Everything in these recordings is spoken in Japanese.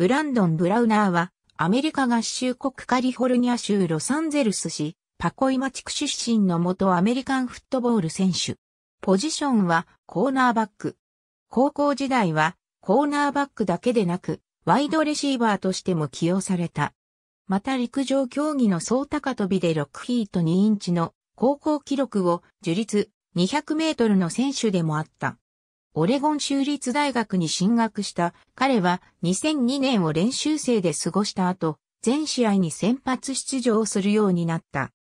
ブランドン・ブラウナーは、アメリカ合衆国カリフォルニア州ロサンゼルス市、パコイマ地区出身の元アメリカンフットボール選手。ポジションはコーナーバック。高校時代はコーナーバックだけでなく、ワイドレシーバーとしても起用された。また陸上競技の総高跳びで6フィート2インチの高校記録を樹立200メートルの選手でもあった。オレゴン州立大学に進学した彼は2002年を練習生で過ごした後、全試合に先発出場するようになった。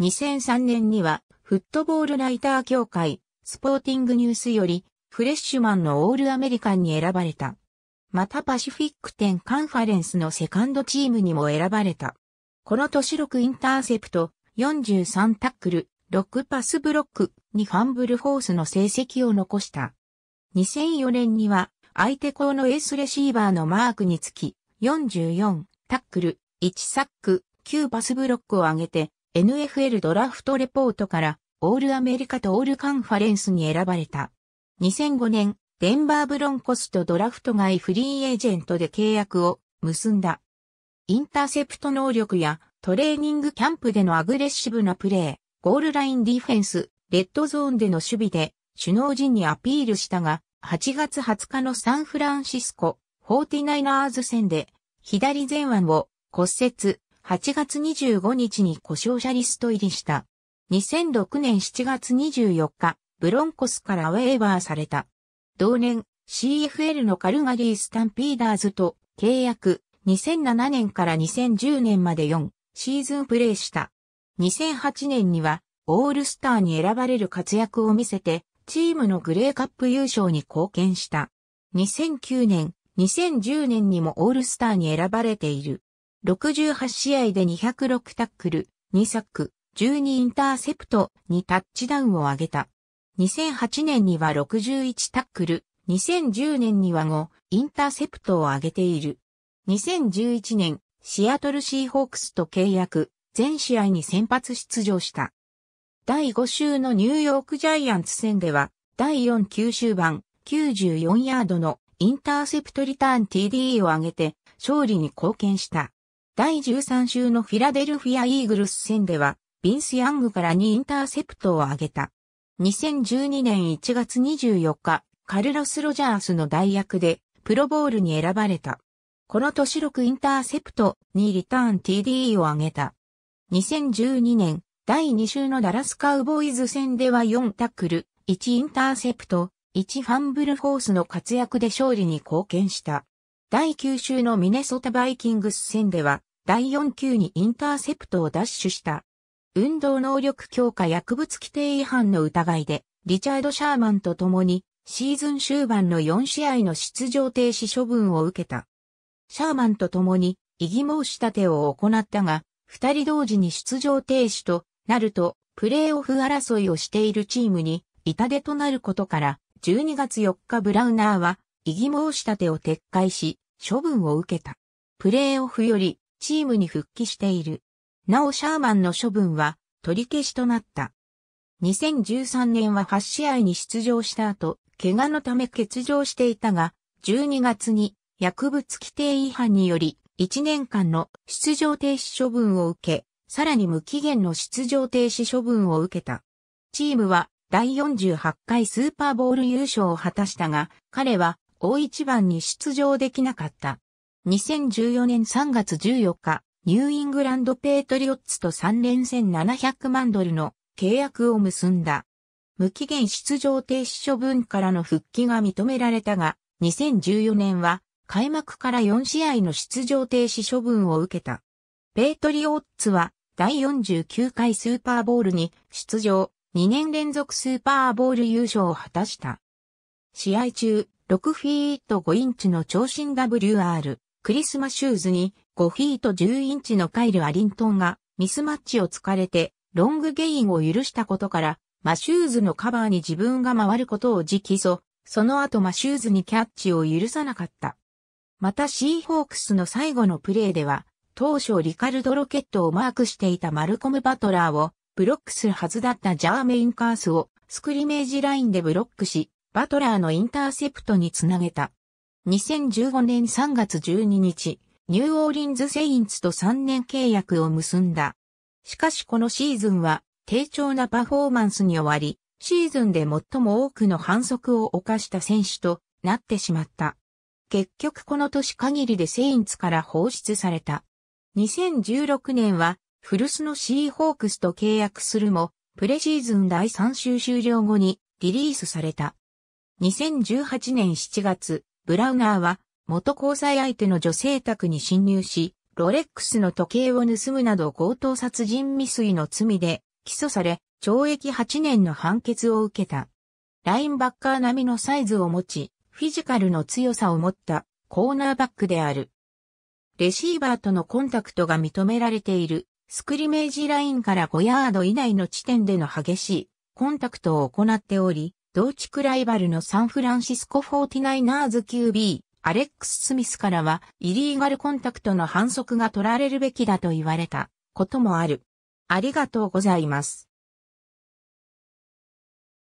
2003年にはフットボールライター協会スポーティングニュースよりフレッシュマンのオールアメリカンに選ばれた。またパシフィック10カンファレンスのセカンドチームにも選ばれた。この年6インターセプト、43タックル、6パスブロック、2ファンブルフォースの成績を残した。2004年には、相手校のエースレシーバーのマークにつき、44、タックル、1サック、9パスブロックを挙げて、NFL ドラフトレポートから、オールアメリカとオールカンファレンスに選ばれた。2005年、デンバーブロンコスとドラフト外フリーエージェントで契約を結んだ。インターセプト能力やトレーニングキャンプでのアグレッシブなプレー、ゴールラインディフェンス、レッドゾーンでの守備で首脳陣にアピールしたが、8月20日のサンフランシスコ、4 9ナーズ戦で、左前腕を骨折、8月25日に故障者リスト入りした。2006年7月24日、ブロンコスからウェーバーされた。同年、CFL のカルガリースタンピーダーズと契約、2007年から2010年まで4シーズンプレーした。2008年にはオールスターに選ばれる活躍を見せて、チームのグレーカップ優勝に貢献した。2009年、2010年にもオールスターに選ばれている。68試合で206タックル、2サック、12インターセプト、2タッチダウンを挙げた。2008年には61タックル、2010年には5、インターセプトを挙げている。2011年、シアトルシーホークスと契約、全試合に先発出場した。第5週のニューヨークジャイアンツ戦では、第4球終盤、94ヤードのインターセプトリターン TD を上げて、勝利に貢献した。第13週のフィラデルフィア・イーグルス戦では、ビンス・ヤングから2インターセプトを上げた。2012年1月24日、カルロス・ロジャースの代役で、プロボールに選ばれた。この年6インターセプトにリターン TD を上げた。2012年第2週のダラスカウボーイズ戦では4タックル、1インターセプト、1ファンブルフォースの活躍で勝利に貢献した。第9週のミネソタバイキングス戦では、第4球にインターセプトを奪取した。運動能力強化薬物規定違反の疑いで、リチャード・シャーマンと共に、シーズン終盤の4試合の出場停止処分を受けた。シャーマンと共に、異議申し立てを行ったが、二人同時に出場停止となると、プレーオフ争いをしているチームに痛手となることから、12月4日ブラウナーは、異議申し立てを撤回し、処分を受けた。プレーオフより、チームに復帰している。なおシャーマンの処分は、取り消しとなった。2013年は8試合に出場した後、怪我のため欠場していたが、12月に薬物規定違反により1年間の出場停止処分を受け、さらに無期限の出場停止処分を受けた。チームは第48回スーパーボール優勝を果たしたが、彼は大一番に出場できなかった。2014年3月14日、ニューイングランドペートリオッツと3連戦700万ドルの契約を結んだ。無期限出場停止処分からの復帰が認められたが、2014年は開幕から4試合の出場停止処分を受けた。ペートリオッツは第49回スーパーボールに出場、2年連続スーパーボール優勝を果たした。試合中、6フィート5インチの長身 WR、クリスマシューズに5フィート10インチのカイル・アリントンがミスマッチを突かれてロングゲインを許したことから、マシューズのカバーに自分が回ることを直訴、その後マシューズにキャッチを許さなかった。またシーホークスの最後のプレーでは、当初リカルド・ロケットをマークしていたマルコム・バトラーをブロックするはずだったジャーメイン・カースをスクリメージラインでブロックし、バトラーのインターセプトにつなげた。2015年3月12日、ニューオーリンズ・セインツと3年契約を結んだ。しかしこのシーズンは低調なパフォーマンスに終わり、シーズンで最も多くの反則を犯した選手となってしまった。結局この年限りでセインツから放出された。2016年は、古巣のシーホークスと契約するも、プレシーズン第3週終了後にリリースされた。2018年7月、ブラウナーは元交際相手の女性宅に侵入し、ロレックスの時計を盗むなど強盗殺人未遂の罪で起訴され、懲役8年の判決を受けた。ラインバッカー並みのサイズを持ち、フィジカルの強さを持ったコーナーバックである。レシーバーとのコンタクトが認められている、スクリメージラインから5ヤード以内の地点での激しいコンタクトを行っており、同地区ライバルのサンフランシスコ 49ers QB、アレックス・スミスからは、イリーガルコンタクトの反則が取られるべきだと言われたこともある。ありがとうございます。